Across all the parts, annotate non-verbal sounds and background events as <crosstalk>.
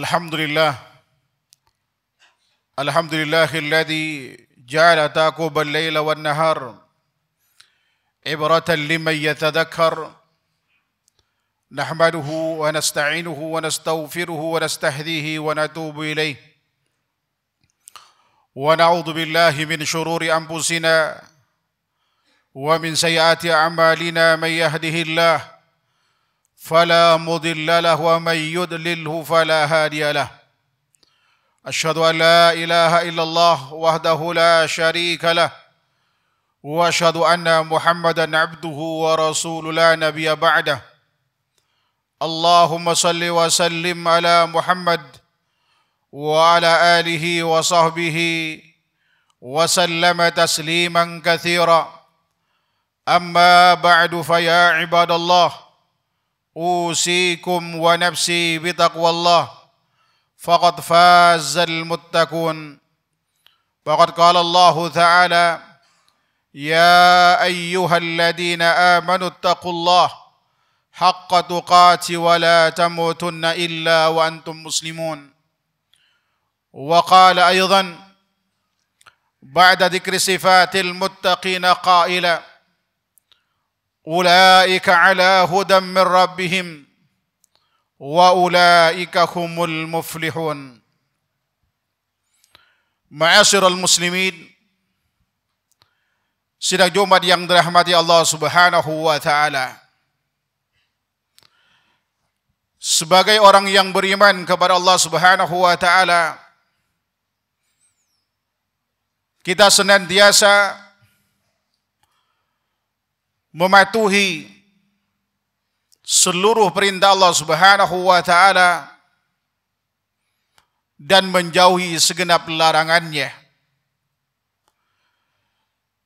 الحمد لله الحمد لله الذي جعل تاكوب الليل والنهار عبرة لمن يتذكر نحمده ونستعينه ونستغفره ونستهديه ونتوب إليه ونعوذ بالله من شرور أنفسنا ومن سيئات أعمالنا من يهده الله فلا مضل له ومن يضلله فلا هادي له أشهد أن لا إله إلا الله وحده لا شريك له وأشهد أن محمدا عبده ورسول لا نبي بعده اللهم صل وسلم على محمد وعلى آله وصحبه وسلم تسليما كثيرا أما بعد فيا عباد الله اوصيكم ونفسي بتقوى الله فقد فاز المتقون وقد قال الله تعالى يا ايها الذين امنوا اتقوا الله حق تقاته ولا تموتن الا وانتم مسلمون وقال ايضا بعد ذكر صفات المتقين قائلا اولئك على هدى من ربهم واولئك هم المفلحون معاشر المسلمين sidang Jumat yang dirahmati Allah Subhanahu wa taala sebagai orang yang beriman kepada Allah Subhanahu wa taala kita senantiasa mematuhi seluruh perintah Allah Subhanahu wa taala dan menjauhi segenap larangannya.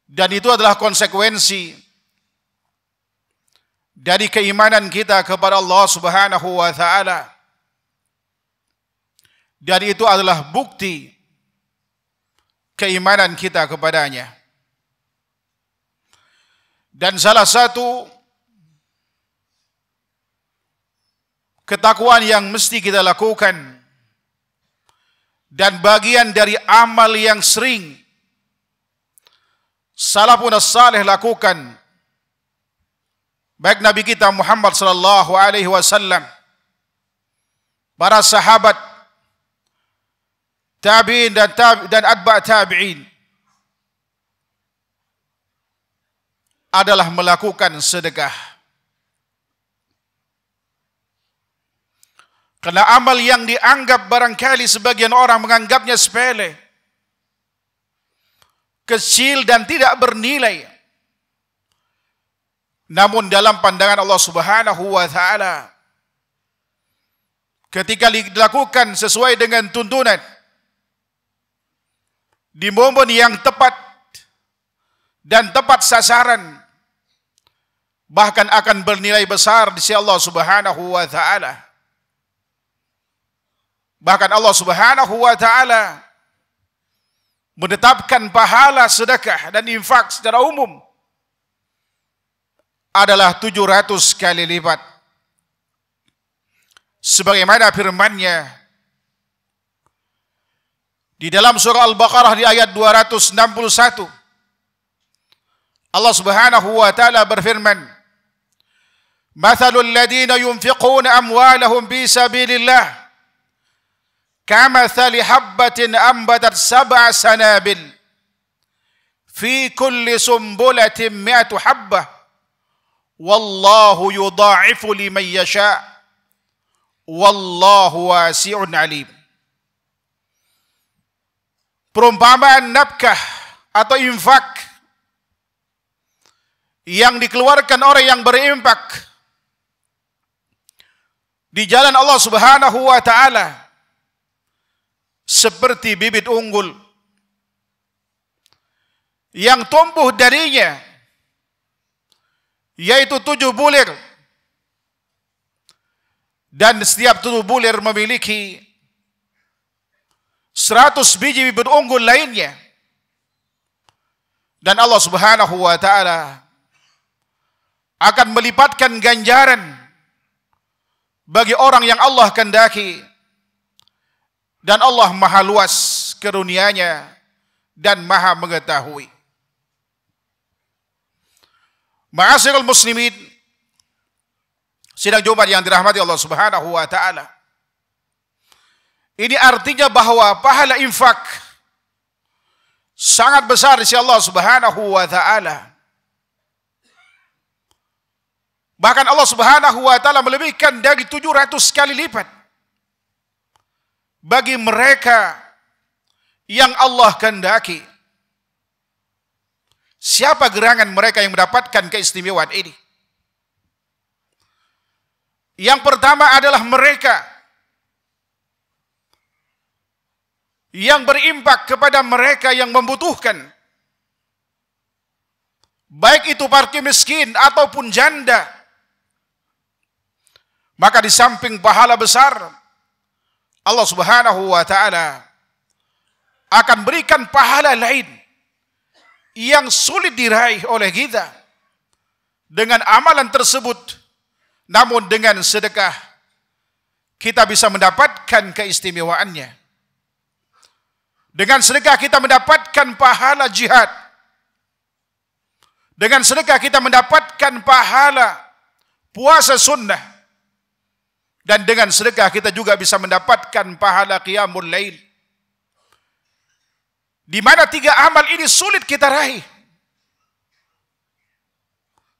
Dan itu adalah konsekuensi dari keimanan kita kepada Allah Subhanahu wa taala. Dan itu adalah bukti keimanan kita kepadanya. dan salah satu ketakuan yang mesti kita lakukan dan bagian dari amal yang sering salafun salih lakukan baik nabi kita Muhammad sallallahu alaihi wasallam para sahabat tabi'in dan tabi'in dan atba' tabi'in adalah melakukan sedekah. Karena amal yang dianggap barangkali sebagian orang menganggapnya sepele. Kecil dan tidak bernilai. Namun dalam pandangan Allah subhanahu wa ta'ala. Ketika dilakukan sesuai dengan tuntunan. Di momen yang tepat. Dan tepat sasaran bahkan akan bernilai besar di sisi Allah Subhanahu wa taala. Bahkan Allah Subhanahu wa taala menetapkan pahala sedekah dan infak secara umum adalah 700 kali lipat. Sebagaimana firman-Nya di dalam surah Al-Baqarah di ayat 261 Allah Subhanahu wa taala berfirman مثل الذين ينفقون أموالهم في سبيل الله كمثل حبة أنبتت سبع سنابل في كل سنبلة مئة حبة والله يضاعف لمن يشاء والله واسع عليم perumpamaan nafkah atau infak yang dikeluarkan orang yang berinfak di jalan Allah Subhanahu wa taala seperti bibit unggul yang tumbuh darinya yaitu tujuh bulir dan setiap tujuh bulir memiliki seratus biji bibit unggul lainnya dan Allah Subhanahu wa taala akan melipatkan ganjaran bagi orang yang Allah kendaki dan Allah maha luas kerunianya dan maha mengetahui. Ma'asirul muslimin sidang Jumat yang dirahmati Allah Subhanahu wa taala. Ini artinya bahwa pahala infak sangat besar di sisi Allah Subhanahu wa taala. Bahkan Allah Subhanahu wa taala melebihkan dari 700 kali lipat bagi mereka yang Allah kehendaki. Siapa gerangan mereka yang mendapatkan keistimewaan ini? Yang pertama adalah mereka yang berimpak kepada mereka yang membutuhkan. Baik itu parti miskin ataupun janda. Maka di samping pahala besar, Allah Subhanahu wa taala akan berikan pahala lain yang sulit diraih oleh kita dengan amalan tersebut. Namun dengan sedekah kita bisa mendapatkan keistimewaannya. Dengan sedekah kita mendapatkan pahala jihad. Dengan sedekah kita mendapatkan pahala puasa sunnah dan dengan sedekah kita juga bisa mendapatkan pahala qiyamul lain. Di mana tiga amal ini sulit kita raih.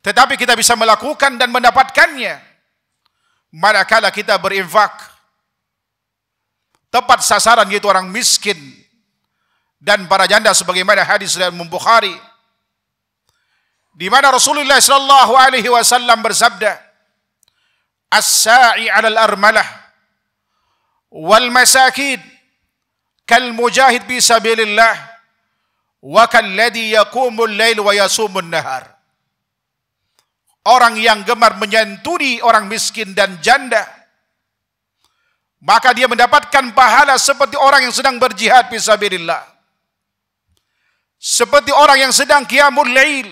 Tetapi kita bisa melakukan dan mendapatkannya. Manakala kita berinfak. Tepat sasaran yaitu orang miskin. Dan para janda sebagaimana hadis dari Bukhari. Di mana Rasulullah Shallallahu Alaihi Wasallam bersabda, as-sa'i 'ala al-armalah wal masakin kal mujahid bi sabilillah wa kal ladhi yaqumu al-lail wa yasumu an-nahar orang yang gemar menyantuni orang miskin dan janda maka dia mendapatkan pahala seperti orang yang sedang berjihad fisabilillah seperti orang yang sedang qiyamul lail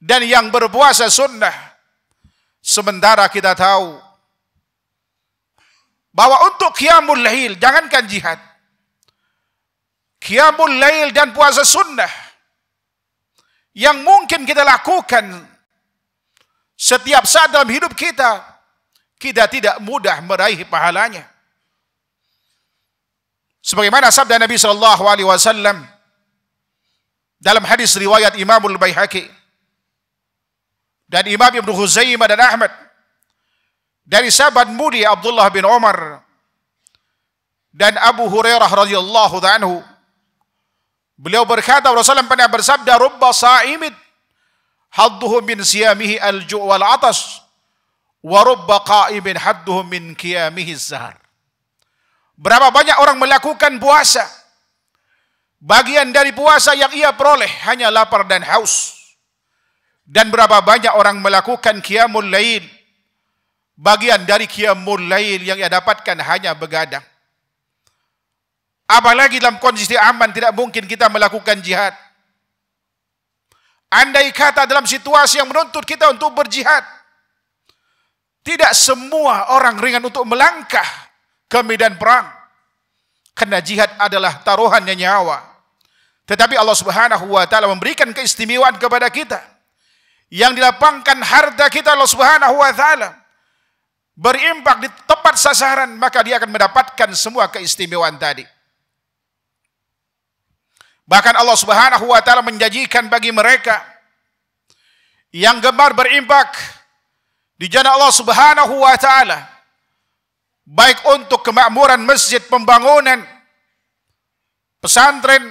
dan yang berpuasa sunnah Sementara kita tahu bahwa untuk qiyamul lail jangankan jihad. Qiyamul lail dan puasa sunnah yang mungkin kita lakukan setiap saat dalam hidup kita, kita tidak mudah meraih pahalanya. Sebagaimana sabda Nabi Shallallahu Alaihi Wasallam dalam hadis riwayat Imamul Baihaqi, dan Imam Ibn Huzaimah dan Ahmad dari sahabat mulia Abdullah bin Umar dan Abu Hurairah radhiyallahu anhu beliau berkata Rasulullah pernah bersabda rubba sa'imid hadduhu min siyamihi al-ju' wal atas wa rubba qa'imin hadduhu min qiyamihi zahar berapa banyak orang melakukan puasa bagian dari puasa yang ia peroleh hanya lapar dan haus dan berapa banyak orang melakukan qiyamul lail. Bagian dari qiyamul lail yang ia dapatkan hanya begadang. Apalagi dalam kondisi aman tidak mungkin kita melakukan jihad. Andai kata dalam situasi yang menuntut kita untuk berjihad. Tidak semua orang ringan untuk melangkah ke medan perang. Karena jihad adalah taruhannya nyawa. Tetapi Allah Subhanahu wa taala memberikan keistimewaan kepada kita yang dilapangkan harta kita Allah Subhanahu wa taala berimpak di tepat sasaran maka dia akan mendapatkan semua keistimewaan tadi. Bahkan Allah Subhanahu wa taala menjanjikan bagi mereka yang gemar berimpak di jalan Allah Subhanahu wa taala baik untuk kemakmuran masjid, pembangunan, pesantren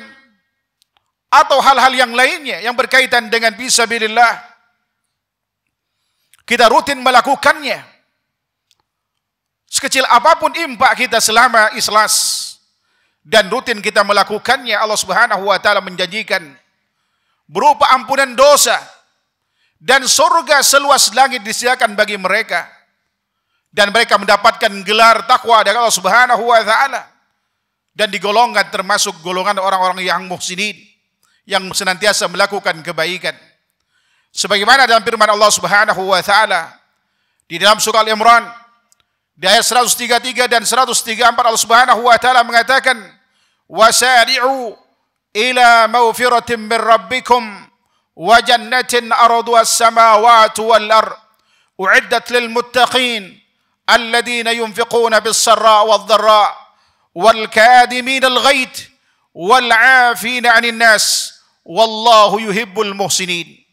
atau hal-hal yang lainnya yang berkaitan dengan fisabilillah kita rutin melakukannya. Sekecil apapun impak kita selama ikhlas dan rutin kita melakukannya, Allah Subhanahu wa taala menjanjikan berupa ampunan dosa dan surga seluas langit disediakan bagi mereka dan mereka mendapatkan gelar takwa dari Allah Subhanahu wa taala dan digolongkan termasuk golongan orang-orang yang muhsinin yang senantiasa melakukan kebaikan. Sebagaimana dalam firman Allah Subhanahu wa taala di dalam surah Al-Imran di ayat 133 dan 134 Allah Subhanahu wa taala mengatakan wasari'u ila mawfiratin min rabbikum wa jannatin ardu as-samawati wal ard u'iddat lil muttaqin alladhina yunfiquna bis-sarra wadh-dharra wal kadimin al-ghayth wal 'afina 'anil nas wallahu yuhibbul muhsinin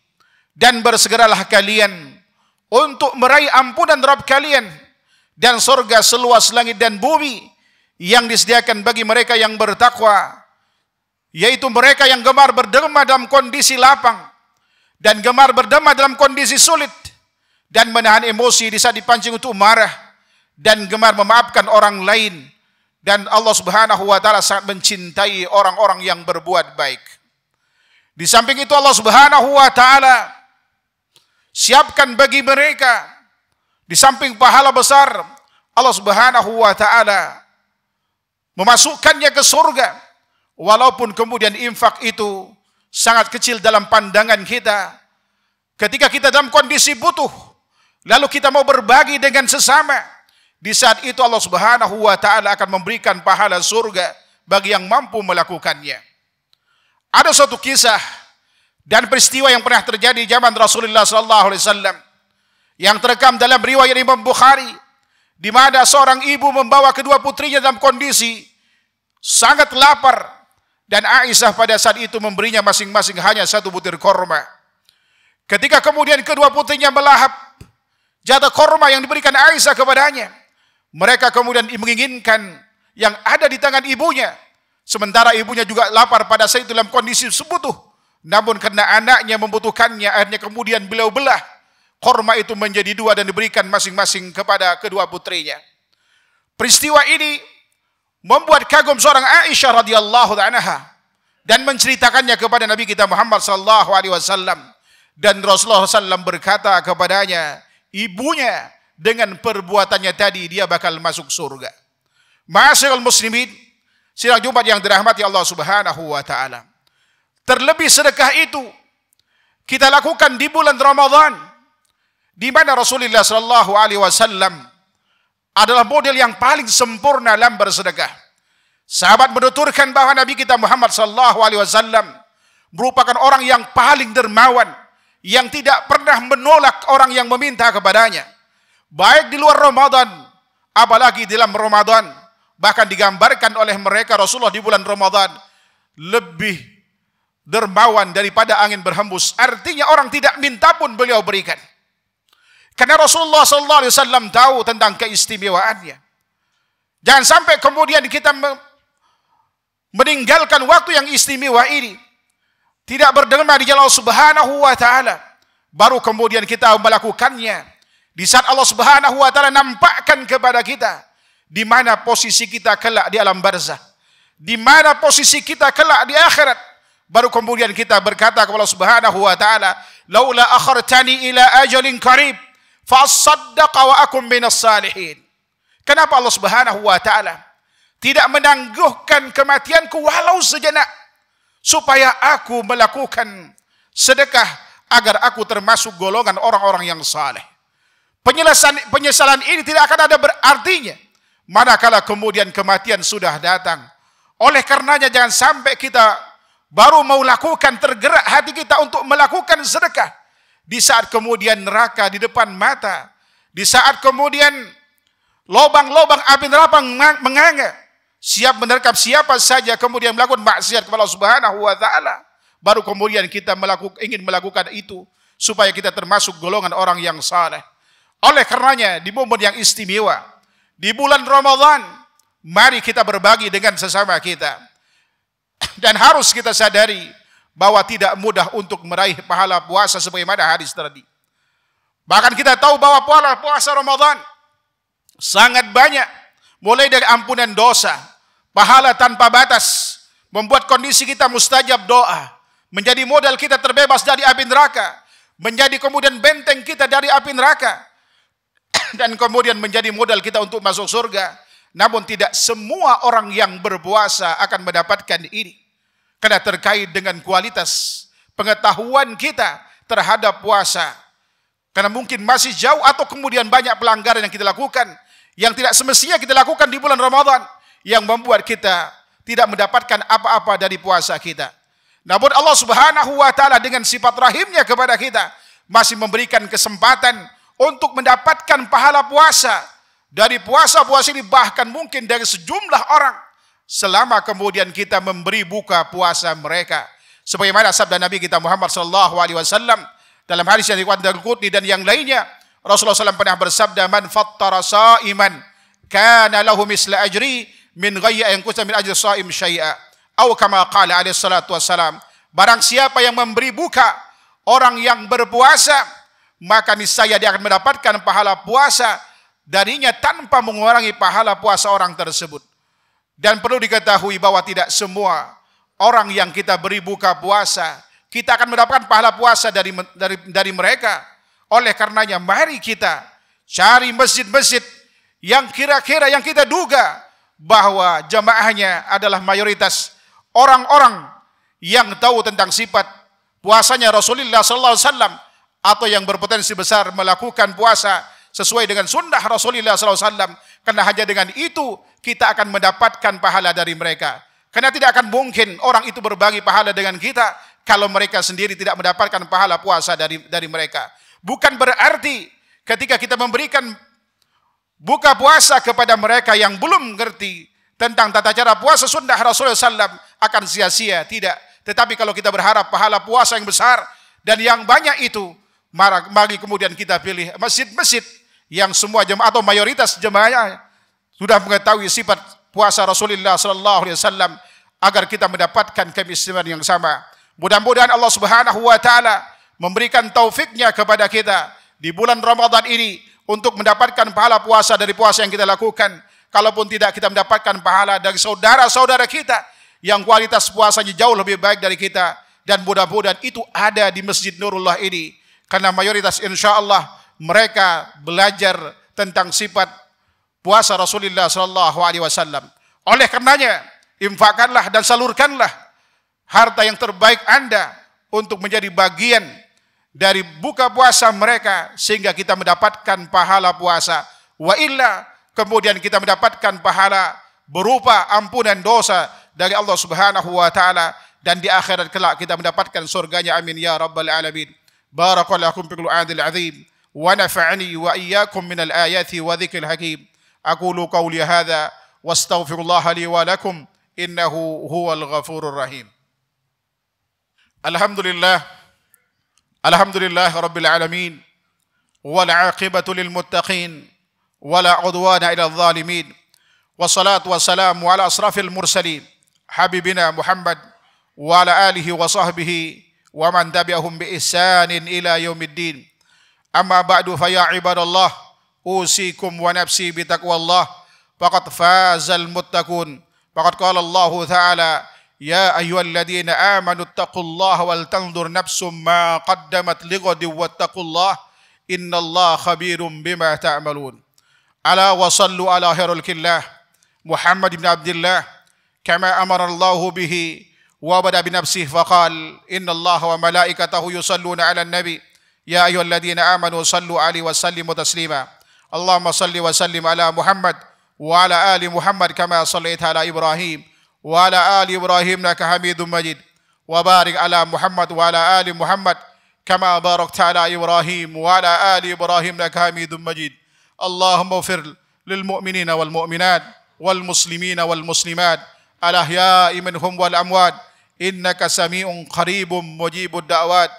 Dan bersegeralah kalian untuk meraih ampunan Rabb kalian dan sorga seluas langit dan bumi yang disediakan bagi mereka yang bertakwa yaitu mereka yang gemar berderma dalam kondisi lapang dan gemar berderma dalam kondisi sulit dan menahan emosi di saat dipancing untuk marah dan gemar memaafkan orang lain dan Allah Subhanahu wa taala sangat mencintai orang-orang yang berbuat baik. Di samping itu Allah Subhanahu wa taala Siapkan bagi mereka di samping pahala besar Allah Subhanahu wa taala memasukkannya ke surga walaupun kemudian infak itu sangat kecil dalam pandangan kita ketika kita dalam kondisi butuh lalu kita mau berbagi dengan sesama di saat itu Allah Subhanahu wa taala akan memberikan pahala surga bagi yang mampu melakukannya ada satu kisah dan peristiwa yang pernah terjadi zaman Rasulullah sallallahu alaihi wasallam yang terekam dalam riwayat Imam Bukhari di mana seorang ibu membawa kedua putrinya dalam kondisi sangat lapar dan Aisyah pada saat itu memberinya masing-masing hanya satu butir korma. Ketika kemudian kedua putrinya melahap jatah korma yang diberikan Aisyah kepadanya, mereka kemudian menginginkan yang ada di tangan ibunya. Sementara ibunya juga lapar pada saat itu dalam kondisi sebutuh namun karena anaknya membutuhkannya, akhirnya kemudian beliau belah. Korma itu menjadi dua dan diberikan masing-masing kepada kedua putrinya. Peristiwa ini membuat kagum seorang Aisyah radhiyallahu anha dan menceritakannya kepada Nabi kita Muhammad sallallahu alaihi wasallam dan Rasulullah sallam berkata kepadanya, ibunya dengan perbuatannya tadi dia bakal masuk surga. Masyaallah muslimin, silang Jumat yang dirahmati Allah Subhanahu wa taala. Terlebih sedekah itu kita lakukan di bulan Ramadan di mana Rasulullah sallallahu alaihi wasallam adalah model yang paling sempurna dalam bersedekah. Sahabat menuturkan bahwa Nabi kita Muhammad sallallahu alaihi wasallam merupakan orang yang paling dermawan yang tidak pernah menolak orang yang meminta kepadanya. Baik di luar Ramadan, apalagi di dalam Ramadan. Bahkan digambarkan oleh mereka Rasulullah di bulan Ramadan lebih dermawan daripada angin berhembus. Artinya orang tidak minta pun beliau berikan. Karena Rasulullah sallallahu alaihi wasallam tahu tentang keistimewaannya. Jangan sampai kemudian kita meninggalkan waktu yang istimewa ini. Tidak berdengar di jalan Subhanahu wa taala. Baru kemudian kita melakukannya di saat Allah Subhanahu wa taala nampakkan kepada kita di mana posisi kita kelak di alam barzah. Di mana posisi kita kelak di akhirat Baru kemudian kita berkata kepada Subhanahu wa taala, "Laula akhartani ila ajalin qarib fa saddaq wa akum minas salihin." Kenapa Allah Subhanahu wa taala tidak menangguhkan kematianku walau sejenak supaya aku melakukan sedekah agar aku termasuk golongan orang-orang yang saleh. penyesalan penyesalan ini tidak akan ada berartinya manakala kemudian kematian sudah datang. Oleh karenanya jangan sampai kita baru mau lakukan tergerak hati kita untuk melakukan sedekah di saat kemudian neraka di depan mata di saat kemudian lobang-lobang api neraka menganga siap menerkam siapa saja kemudian melakukan maksiat kepada Allah Subhanahu wa taala baru kemudian kita melakukan ingin melakukan itu supaya kita termasuk golongan orang yang saleh oleh karenanya di momen yang istimewa di bulan Ramadan mari kita berbagi dengan sesama kita <coughs> Dan harus kita sadari bahwa tidak mudah untuk meraih pahala puasa sebagaimana hadis tadi. Bahkan kita tahu bahwa pahala puasa Ramadan sangat banyak mulai dari ampunan dosa, pahala tanpa batas, membuat kondisi kita mustajab doa, menjadi modal kita terbebas dari api neraka, menjadi kemudian benteng kita dari api neraka <coughs> dan kemudian menjadi modal kita untuk masuk surga namun tidak semua orang yang berpuasa akan mendapatkan ini. Karena terkait dengan kualitas pengetahuan kita terhadap puasa. Karena mungkin masih jauh atau kemudian banyak pelanggaran yang kita lakukan. Yang tidak semestinya kita lakukan di bulan Ramadan. Yang membuat kita tidak mendapatkan apa-apa dari puasa kita. Namun Allah subhanahu wa ta'ala dengan sifat rahimnya kepada kita. Masih memberikan kesempatan untuk mendapatkan pahala puasa dari puasa-puasa ini bahkan mungkin dari sejumlah orang selama kemudian kita memberi buka puasa mereka sebagaimana sabda Nabi kita Muhammad sallallahu alaihi wasallam dalam hadis yang diriwayatkan dari Qutni dan yang lainnya Rasulullah SAW pernah bersabda man fattara sa'iman kana lahu misla ajri min ghayya yang kusa min ajri sa'im syai'a aw kama qala alaihi salatu wassalam barang siapa yang memberi buka orang yang berpuasa maka niscaya dia akan mendapatkan pahala puasa darinya tanpa mengurangi pahala puasa orang tersebut. Dan perlu diketahui bahwa tidak semua orang yang kita beri buka puasa, kita akan mendapatkan pahala puasa dari dari dari mereka. Oleh karenanya mari kita cari masjid-masjid yang kira-kira yang kita duga bahwa jamaahnya adalah mayoritas orang-orang yang tahu tentang sifat puasanya Rasulullah sallallahu alaihi wasallam atau yang berpotensi besar melakukan puasa sesuai dengan sunnah Rasulullah SAW. Karena hanya dengan itu kita akan mendapatkan pahala dari mereka. Karena tidak akan mungkin orang itu berbagi pahala dengan kita kalau mereka sendiri tidak mendapatkan pahala puasa dari dari mereka. Bukan berarti ketika kita memberikan buka puasa kepada mereka yang belum mengerti tentang tata cara puasa sunnah Rasulullah SAW akan sia-sia. Tidak. Tetapi kalau kita berharap pahala puasa yang besar dan yang banyak itu, mari kemudian kita pilih masjid-masjid yang semua jemaah atau mayoritas jemaahnya sudah mengetahui sifat puasa Rasulullah sallallahu alaihi wasallam agar kita mendapatkan kemistimewaan yang sama. Mudah-mudahan Allah Subhanahu wa taala memberikan taufiknya kepada kita di bulan Ramadan ini untuk mendapatkan pahala puasa dari puasa yang kita lakukan. Kalaupun tidak kita mendapatkan pahala dari saudara-saudara kita yang kualitas puasanya jauh lebih baik dari kita dan mudah-mudahan itu ada di Masjid Nurullah ini karena mayoritas insya Allah mereka belajar tentang sifat puasa Rasulullah Sallallahu Alaihi Wasallam. Oleh karenanya, infakkanlah dan salurkanlah harta yang terbaik Anda untuk menjadi bagian dari buka puasa mereka sehingga kita mendapatkan pahala puasa. Wa illa kemudian kita mendapatkan pahala berupa ampunan dosa dari Allah Subhanahu wa taala dan di akhirat kelak kita mendapatkan surganya amin ya rabbal alamin barakallahu fikum adil azim ونفعني واياكم من الايات وذكر الحكيم اقول قولي هذا واستغفر الله لي ولكم انه هو الغفور الرحيم الحمد لله الحمد لله رب العالمين والعاقبه للمتقين ولا عدوان الى الظالمين والصلاه والسلام على اشرف المرسلين حبيبنا محمد وعلى اله وصحبه ومن تبعهم باحسان الى يوم الدين أما بعد فيا عباد الله أوصيكم ونفسي بتقوى الله فقد فاز المتقون فقد قال الله تعالى يا أيها الذين آمنوا اتقوا الله ولتنظر نفس ما قدمت لغد واتقوا الله إن الله خبير بما تعملون ألا وصلوا على خير الله محمد بن عبد الله كما أمر الله به وبدأ بنفسه فقال إن الله وملائكته يصلون على النبي يا أيها الذين آمنوا صلوا عليه وسلموا تسليما اللهم صل وسلم على محمد وعلى آل محمد كما صليت على إبراهيم وعلى آل إبراهيم إنك حميد مجيد وبارك على محمد وعلى آل محمد كما باركت على إبراهيم وعلى آل إبراهيم إنك حميد مجيد اللهم اغفر للمؤمنين والمؤمنات والمسلمين والمسلمات الأحياء منهم والأموات إنك سميع قريب مجيب الدعوات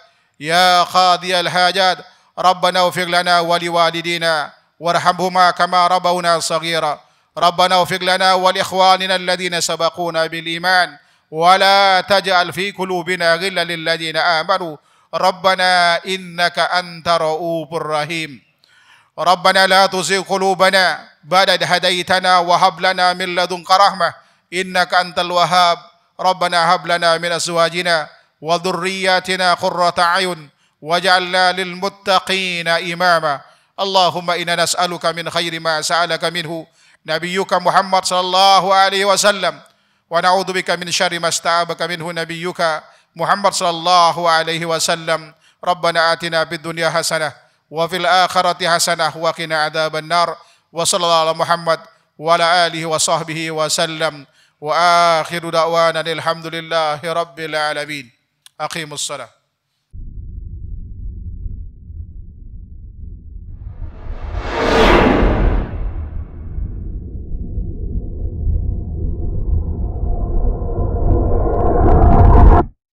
يا قاضي الحاجات ربنا اغفر لنا ولوالدينا وارحمهما كما ربونا صغيرا ربنا اغفر لنا ولاخواننا الذين سبقونا بالايمان ولا تجعل في قلوبنا غلا للذين امنوا ربنا انك انت رؤوف رحيم ربنا لا تزغ قلوبنا بعد إذ هديتنا وهب لنا من لدنك رحمه انك انت الوهاب ربنا هب لنا من ازواجنا وذرياتنا قرة عين وجعلنا للمتقين إماما اللهم إنا نسألك من خير ما سألك منه نبيك محمد صلى الله عليه وسلم ونعوذ بك من شر ما استعابك منه نبيك محمد صلى الله عليه وسلم ربنا آتنا في الدنيا حسنة وفي الآخرة حسنة وقنا عذاب النار وصلى الله على محمد وعلى آله وصحبه وسلم وآخر دعوانا الحمد لله رب العالمين أقيموا الصلاة